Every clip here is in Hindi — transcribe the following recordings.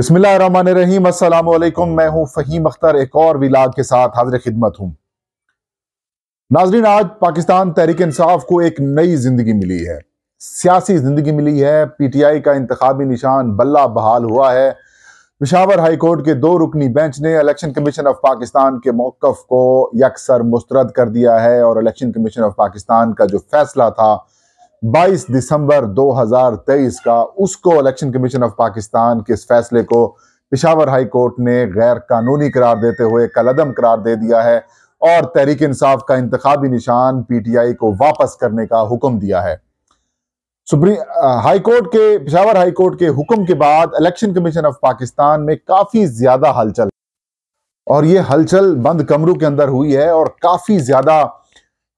अस्सलाम वालेकुम मैं हूं फ़हीम अख्तर एक और विलाग के साथ हाजिर खिदमत हूं नाजरीन आज पाकिस्तान तहरीक इंसाफ को एक नई ज़िंदगी मिली है सियासी ज़िंदगी मिली है पीटीआई का इंतबी निशान बल्ला बहाल हुआ है पिशावर हाई कोर्ट के दो रुकनी बेंच ने इलेक्शन कमीशन ऑफ पाकिस्तान के मौकफ को यकसर मुस्तरद कर दिया है और इलेक्शन कमीशन ऑफ पाकिस्तान का जो फैसला था 22 दिसंबर 2023 का उसको इलेक्शन कमीशन ऑफ पाकिस्तान के इस फैसले को पिशावर हाई कोर्ट ने गैर कानूनी करार देते हुए कलदम करार दे दिया है और तहरीक इंसाफ का इंतबी निशान पीटीआई को वापस करने का हुक्म दिया है सुप्रीम हाई कोर्ट के पिशावर हाई कोर्ट के हुक्म के बाद इलेक्शन कमीशन ऑफ पाकिस्तान में काफी ज्यादा हलचल और ये हलचल बंद कमरों के अंदर हुई है और काफी ज्यादा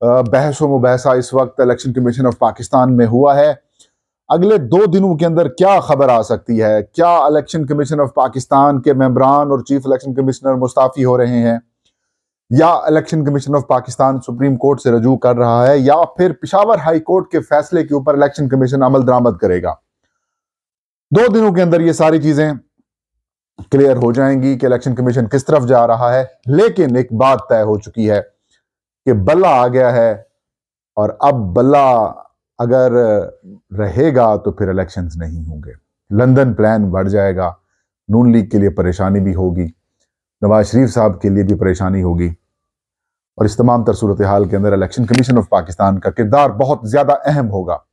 बहस व मुबहसा इस वक्त इलेक्शन कमीशन ऑफ पाकिस्तान में हुआ है अगले दो दिनों के अंदर क्या खबर आ सकती है क्या इलेक्शन कमीशन ऑफ पाकिस्तान के मेम्बरान और चीफ इलेक्शन कमिश्नर मुस्ताफ़ी हो रहे हैं या election commission of Pakistan supreme court से रजू कर रहा है या फिर पिशावर हाई कोर्ट के फैसले के ऊपर इलेक्शन कमीशन अमल दरामद करेगा दो दिनों के अंदर ये सारी चीजें क्लियर हो जाएंगी कि इलेक्शन कमीशन किस तरफ जा रहा है लेकिन एक बात तय हो चुकी है कि बल्ला आ गया है और अब बल्ला अगर रहेगा तो फिर इलेक्शंस नहीं होंगे लंदन प्लान बढ़ जाएगा नून लीग के लिए परेशानी भी होगी नवाज शरीफ साहब के लिए भी परेशानी होगी और इस तमाम तर सूरत हाल के अंदर इलेक्शन कमीशन ऑफ पाकिस्तान का किरदार बहुत ज़्यादा अहम होगा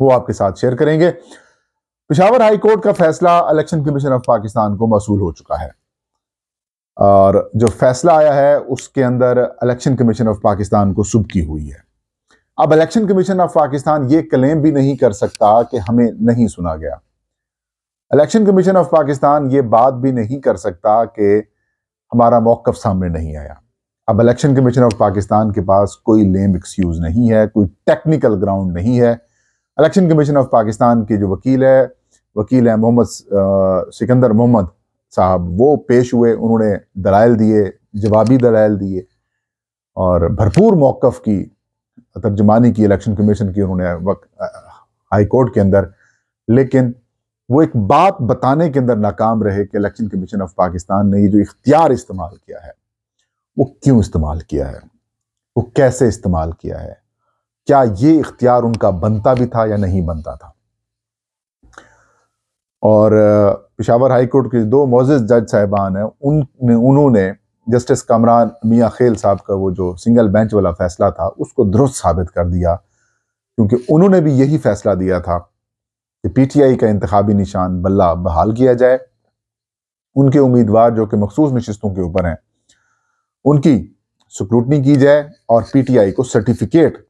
वो आपके साथ शेयर करेंगे पिशावर हाई कोर्ट का फैसला इलेक्शन कमीशन ऑफ पाकिस्तान को मौसू हो चुका है और जो फैसला आया है उसके अंदर इलेक्शन कमीशन ऑफ पाकिस्तान को सुबकी हुई है अब इलेक्शन कमीशन ऑफ पाकिस्तान ये क्लेम भी नहीं कर सकता कि हमें नहीं सुना गया इलेक्शन कमीशन ऑफ पाकिस्तान ये बात भी नहीं कर सकता कि हमारा मौकफ़ सामने नहीं आया अब इलेक्शन कमीशन ऑफ पाकिस्तान के पास कोई लेम एक्सक्यूज़ नहीं है कोई टेक्निकल ग्राउंड नहीं है इलेक्शन कमीशन ऑफ पाकिस्तान के जो वकील है वकील है मोहम्मद सिकंदर मोहम्मद साहब वो पेश हुए उन्होंने दलाइल दिए जवाबी दलाइल दिए और भरपूर मौक़ की तर्जमानी की इलेक्शन कमीशन की उन्होंने वक्त हाई कोर्ट के अंदर लेकिन वो एक बात बताने के अंदर नाकाम रहे कि इलेक्शन कमीशन ऑफ पाकिस्तान ने ये जो इख्तियार इस्तेमाल किया है वो क्यों इस्तेमाल किया है वो कैसे इस्तेमाल किया है क्या ये इख्तियार उनका बनता भी था या नहीं बनता था और पिशावर हाई कोर्ट के दो मोजिज जज साहिबान हैं उन उन्होंने जस्टिस कमरान मियाँ खेल साहब का वो जो सिंगल बेंच वाला फैसला था उसको दुरुस्त साबित कर दिया क्योंकि उन्होंने भी यही फैसला दिया था कि पीटीआई का इंतबी निशान बल्ला बहाल किया जाए उनके उम्मीदवार जो कि मखसूस नशस्तों के ऊपर हैं उनकी स्क्रूटनी की जाए और पीटीआई को सर्टिफिकेट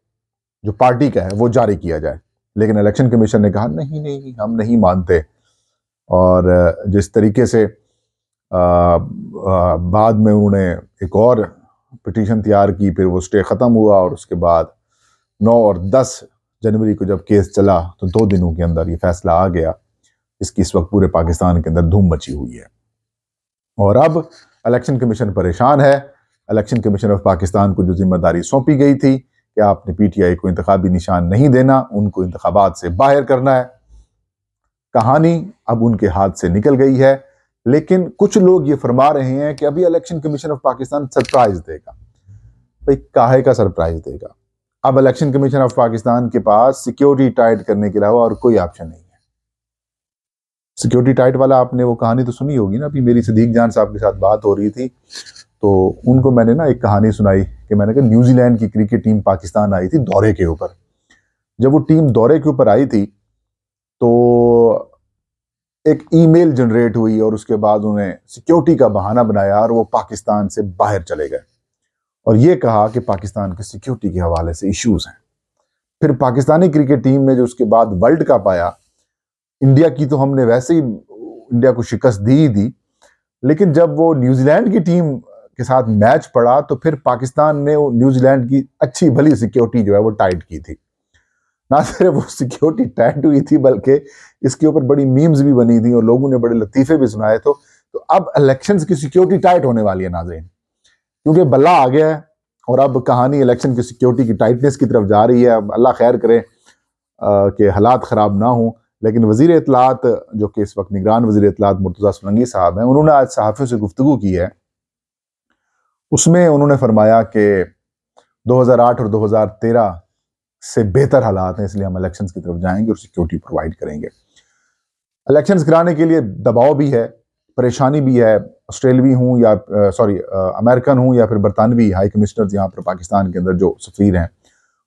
जो पार्टी का है वो जारी किया जाए लेकिन इलेक्शन कमीशन ने कहा नहीं नहीं हम नहीं मानते और जिस तरीके से आ, आ, बाद में उन्होंने एक और पिटीशन तैयार की फिर वो स्टे ख़त्म हुआ और उसके बाद नौ और दस जनवरी को जब केस चला तो दो दिनों के अंदर ये फैसला आ गया इसकी इस वक्त पूरे पाकिस्तान के अंदर धूम मची हुई है और अब इलेक्शन कमीशन परेशान है इलेक्शन कमीशन ऑफ पाकिस्तान को जो जिम्मेदारी सौंपी गई थी कि आपने पीटीआई को इंतबी निशान नहीं देना उनको इंतबात से बाहर करना है कहानी अब उनके हाथ से निकल गई है लेकिन कुछ लोग ये फरमा रहे हैं कि अभी election commission of Pakistan surprise देगा भाई काहे का सरप्राइज देगा अब इलेक्शन कमीशन ऑफ पाकिस्तान के पास सिक्योरिटी टाइट करने के अलावा और कोई ऑप्शन नहीं है सिक्योरिटी टाइट वाला आपने वो कहानी तो सुनी होगी ना अभी मेरी सदीक जान साहब के साथ बात हो रही थी तो उनको मैंने ना एक कहानी सुनाई कि मैंने कहा न्यूजीलैंड की क्रिकेट टीम पाकिस्तान आई थी दौरे के ऊपर जब वो टीम दौरे के ऊपर आई थी तो एक ईमेल जनरेट हुई और उसके बाद उन्हें सिक्योरिटी का बहाना बनाया और वो पाकिस्तान से बाहर चले गए और ये कहा कि पाकिस्तान के सिक्योरिटी के हवाले से इश्यूज हैं फिर पाकिस्तानी क्रिकेट टीम ने जो उसके बाद वर्ल्ड कप आया इंडिया की तो हमने वैसे ही इंडिया को शिकस्त दी ही दी लेकिन जब वो न्यूजीलैंड की टीम के साथ मैच पड़ा तो फिर पाकिस्तान ने न्यूजीलैंड की अच्छी भली सिक्योरिटी जो है वो टाइट की थी ना सिर्फ वो सिक्योरिटी टाइट हुई थी बल्कि इसके ऊपर बड़ी मीम्स भी बनी थी और लोगों ने बड़े लतीफ़े भी सुनाए तो तो अब इलेक्शन की सिक्योरिटी टाइट होने वाली है नाजरीन क्योंकि बल्ला आ गया है और अब कहानी इलेक्शन की सिक्योरिटी की टाइटनेस की तरफ जा रही है अब अल्लाह खैर करे कि हालात ख़राब ना हों लेकिन वजीर अतलात जो कि इस वक्त निगरान वजी अतलात मुर्तज़ा सुलंगी साहब हैं उन्होंने आज सहाफ़ियों से गुफ्तु की है उसमें उन्होंने फरमाया कि 2008 और 2013 से बेहतर हालात हैं इसलिए हम इलेक्शन की तरफ जाएंगे और सिक्योरिटी प्रोवाइड करेंगे इलेक्शन कराने के लिए दबाव भी है परेशानी भी है ऑस्ट्रेलवी हूँ या सॉरी अमेरिकन हूँ या फिर बरतानवी हाई कमिश्नर यहाँ पर पाकिस्तान के अंदर जो सफीर हैं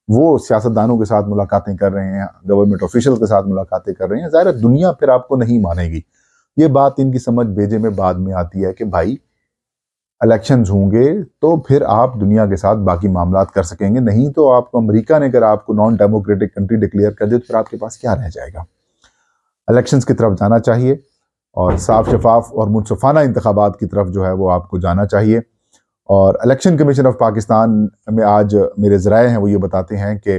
वो सियासतदानों के साथ मुलाकातें कर रहे हैं गवर्नमेंट ऑफिशल के साथ मुलाकातें कर रहे हैं ज़ाहिर दुनिया फिर आपको नहीं मानेगी ये बात इनकी समझ भेजे में बाद में आती है कि भाई इलेक्शन होंगे तो फिर आप दुनिया के साथ बाकी मामला कर सकेंगे नहीं तो आपको अमरीका ने अगर आपको नॉन डेमोक्रेटिक कंट्री डिक्लेयर कर दे तो फिर आपके पास क्या रह जाएगा इलेक्शन की तरफ जाना चाहिए और साफ शफाफ और मुनसफाना इंतबात की तरफ जो है वो आपको जाना चाहिए और इलेक्शन कमीशन ऑफ पाकिस्तान में आज मेरे ज़राए हैं वो ये बताते हैं कि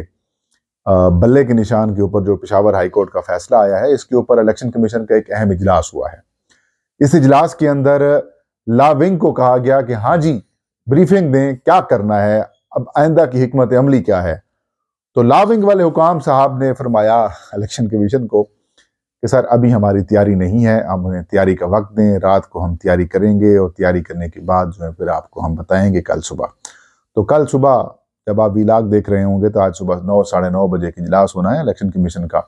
बल्ले के निशान के ऊपर जो पिशावर हाई कोर्ट का फैसला आया है इसके ऊपर इलेक्शन कमीशन का एक अहम इजलास हुआ है इस इजलास के अंदर लाविंग को कहा गया कि हाँ जी ब्रीफिंग दें क्या करना है अब आइंदा की हमत अमली क्या है तो लाविंग वाले हुकाम साहब ने फरमाया इलेक्शन कमीशन को कि सर अभी हमारी तैयारी नहीं है हम उन्हें तैयारी का वक्त दें रात को हम तैयारी करेंगे और तैयारी करने के बाद जो है फिर आपको हम बताएंगे कल सुबह तो कल सुबह जब आप इलाक देख रहे होंगे तो आज सुबह नौ साढ़े नौ बजे के इजलास होना है इलेक्शन कमीशन का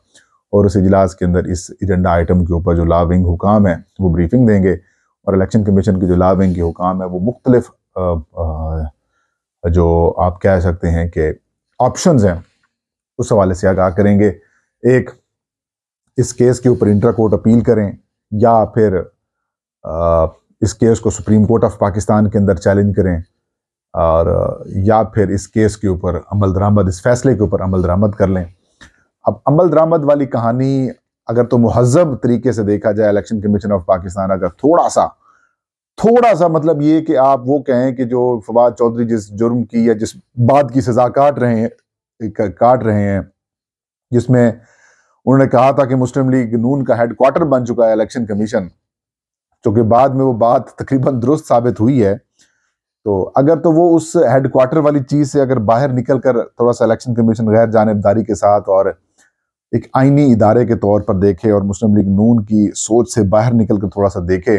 और उस इजलास के अंदर इस एजेंडा आइटम के ऊपर जो लाविंग हुकाम है वो ब्रीफिंग देंगे और इलेक्शन कमीशन के जो लाभेंगे हुकाम है वो मुख्तलिफ जो आप कह सकते हैं कि ऑप्शंस हैं उस हवाले से आगाह करेंगे एक इस केस के ऊपर इंटर कोर्ट अपील करें या फिर आ, इस केस को सुप्रीम कोर्ट ऑफ पाकिस्तान के अंदर चैलेंज करें और या फिर इस केस के ऊपर अमल दरामद इस फैसले के ऊपर अमल दरामद कर लें अब अमल दरामद वाली कहानी अगर तो महजब तरीके से देखा जाए इलेक्शन कमीशन ऑफ पाकिस्तान अगर थोड़ा सा थोड़ा सा मतलब ये कि आप वो कहें कि जो फवाद चौधरी जिस जुर्म की या जिस बात की सज़ा काट रहे हैं काट रहे हैं जिसमें उन्होंने कहा था कि मुस्लिम लीग नून का हेडक्वार्टर बन चुका है इलेक्शन कमीशन चूंकि बाद में वो बात तकरीबन दुरुस्त साबित हुई है तो अगर तो वो उस हेडक्वार्टर वाली चीज़ से अगर बाहर निकल कर थोड़ा सा इलेक्शन कमीशन गैर जानबदारी के साथ और एक आइनी इदारे के तौर पर देखे और मुस्लिम लीग नून की सोच से बाहर निकल कर थोड़ा सा देखे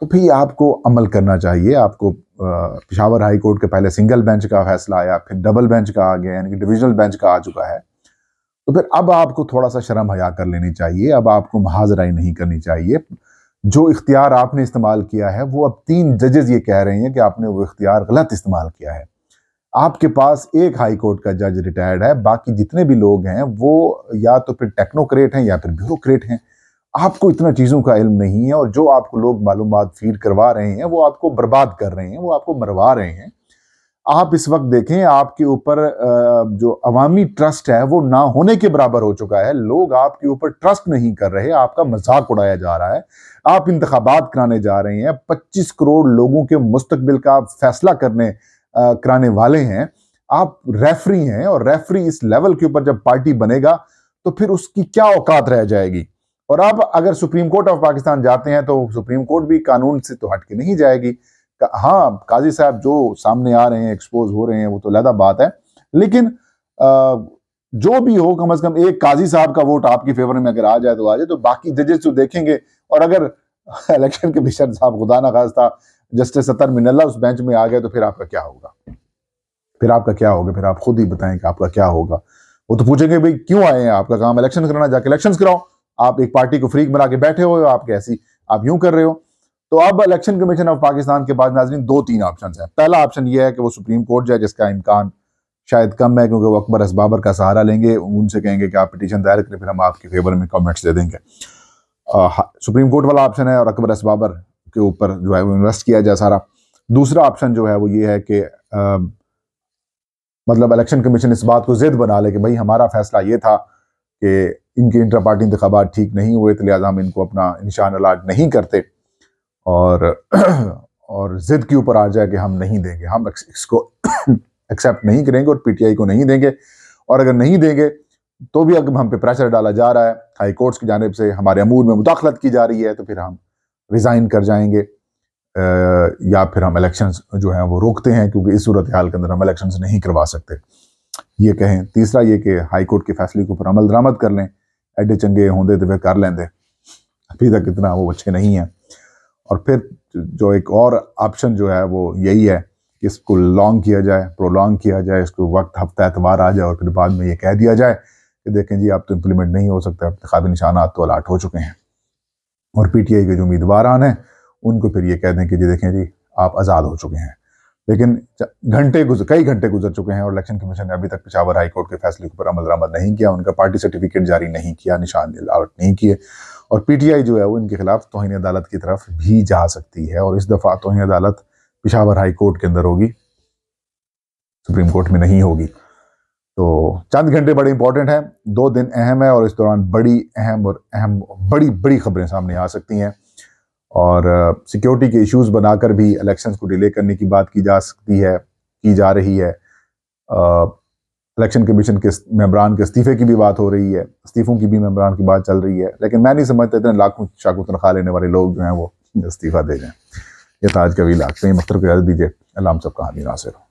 तो फिर आपको अमल करना चाहिए आपको पिशावर हाई कोर्ट के पहले सिंगल बेंच का फैसला आया फिर डबल बेंच का आ गया यानी कि डिविजनल बेंच का आ चुका है तो फिर अब आपको थोड़ा सा शर्म हया कर लेनी चाहिए अब आपको महाजराई नहीं करनी चाहिए जो इख्तियार आपने इस्तेमाल किया है वो अब तीन जजेज ये कह रहे हैं कि आपने वो इख्तियार गलत इस्तेमाल किया है आपके पास एक हाई कोर्ट का जज रिटायर्ड है बाकी जितने भी लोग हैं वो या तो फिर टेक्नोक्रेट हैं या फिर ब्यूरोक्रेट हैं आपको इतना चीज़ों का इल्म नहीं है और जो आपको लोग मालूम फीड करवा रहे हैं वो आपको बर्बाद कर रहे हैं वो आपको मरवा रहे हैं आप इस वक्त देखें आपके ऊपर जो अवामी ट्रस्ट है वो ना होने के बराबर हो चुका है लोग आपके ऊपर ट्रस्ट नहीं कर रहे आपका मजाक उड़ाया जा रहा है आप इंतबात कराने जा रहे हैं 25 करोड़ लोगों के मुस्तबिल का आप फैसला करने कराने वाले हैं आप रेफरी हैं और रेफरी इस लेवल के ऊपर जब पार्टी बनेगा तो फिर उसकी क्या औकात रह जाएगी और आप अगर सुप्रीम कोर्ट ऑफ पाकिस्तान जाते हैं तो सुप्रीम कोर्ट भी कानून से तो हटके नहीं जाएगी हाँ काजी साहब जो सामने आ रहे हैं एक्सपोज हो रहे हैं वो तो लदा बात है लेकिन जो भी हो कम से कम एक काजी साहब का वोट आपकी फेवर में अगर आ जाए तो आ जाए तो बाकी जजेस तो देखेंगे और अगर इलेक्शन के मिशन साहब खुदा ना था जस्टिस अतर मिनल्ला उस बेंच में आ गए तो फिर आपका क्या होगा फिर आपका क्या होगा फिर आप खुद ही बताएं कि आपका क्या होगा वो तो पूछेंगे भाई क्यों आए हैं आपका काम इलेक्शन कराना जाके इलेक्शन कराओ आप एक पार्टी को फ्रीक बना के बैठे हो आप कैसी आप यूं कर रहे हो तो अब इलेक्शन कमीशन ऑफ पाकिस्तान के बाद नाजरीन दो तीन ऑप्शन है पहला ऑप्शन यह है कि वो सुप्रीम कोर्ट जाए जिसका इम्कान शायद कम है क्योंकि वो अकबर असबाबर का सहारा लेंगे उनसे कहेंगे कि आप पिटीशन दायर करें फिर हम आपके फेवर में कमेंट्स दे देंगे आ, सुप्रीम कोर्ट वाला ऑप्शन है और अकबर असबाबर के ऊपर जो है वो इन्वेस्ट किया जाए सारा दूसरा ऑप्शन जो है वो ये है कि आ, मतलब इलेक्शन कमीशन इस बात को जिद बना ले कि भाई हमारा फैसला ये था कि इनके इंटर पार्टी इंतबात ठीक नहीं हुए तो लिहाजा हम इनको अपना निशान अलाट नहीं करते और और जिद के ऊपर आ जाए कि हम नहीं देंगे हम इसको एक्सेप्ट नहीं करेंगे और पीटीआई को नहीं देंगे और अगर नहीं देंगे तो भी अगर हम पे प्रेशर डाला जा रहा है हाई कोर्ट्स की जानब से हमारे अमूर में मुदाखलत की जा रही है तो फिर हम रिज़ाइन कर जाएंगे या फिर हम इलेक्शंस जो हैं वो रोकते हैं क्योंकि इस सूरत हाल के अंदर हम इलेक्शंस नहीं करवा सकते ये कहें तीसरा ये कि हाई कोर्ट के फैसले के ऊपर अमल दरामद कर लें एडे चंगे होंदे तो फिर कर दे अभी तक इतना वो अच्छे नहीं हैं और फिर जो एक और ऑप्शन जो है वो यही है कि इसको लॉन्ग किया जाए प्रोलॉन्ग किया जाए इसको वक्त हफ्ता एतवार आ जाए और फिर बाद में ये कह दिया जाए कि देखें जी आप तो इम्प्लीमेंट नहीं हो सकता अब इंतबी निशाना तो अलाट तो हो चुके हैं और पीटीआई के जो उम्मीदवारान हैं उनको फिर ये कह दें कि जी देखें जी आप आज़ाद हो चुके हैं लेकिन घंटे गुजर कई घंटे गुजर चुके हैं और इलेक्शन कमीशन ने अभी तक पिशावर हाई कोर्ट के फैसले के ऊपर अमल दरामद नहीं किया उनका पार्टी सर्टिफिकेट जारी नहीं किया निशान अलावट नहीं किए और पीटीआई जो है वो इनके खिलाफ तोहनी अदालत की तरफ भी जा सकती है और इस दफ़ा तोहनी अदालत पिशावर हाई कोर्ट के अंदर होगी सुप्रीम कोर्ट में नहीं होगी तो चंद घंटे बड़े इंपॉर्टेंट हैं दो दिन अहम है और इस दौरान बड़ी अहम और अहम बड़ी बड़ी खबरें सामने आ सकती हैं और सिक्योरिटी के इश्यूज बनाकर भी इलेक्शंस को डिले करने की बात की जा सकती है की जा रही है इलेक्शन कमीशन के मेम्बरान के इस्तीफे की भी बात हो रही है इस्तीफों की भी मेम्बरान की बात चल रही है लेकिन मैं नहीं समझता इतने लाखों शाखों तनख्वाह लेने वाले लोग जो हैं वो इस्तीफा दे दें ये ताज तो कवील आज में मख्तर को याद दीजिए अल्लाह सब कहानी नासिर हो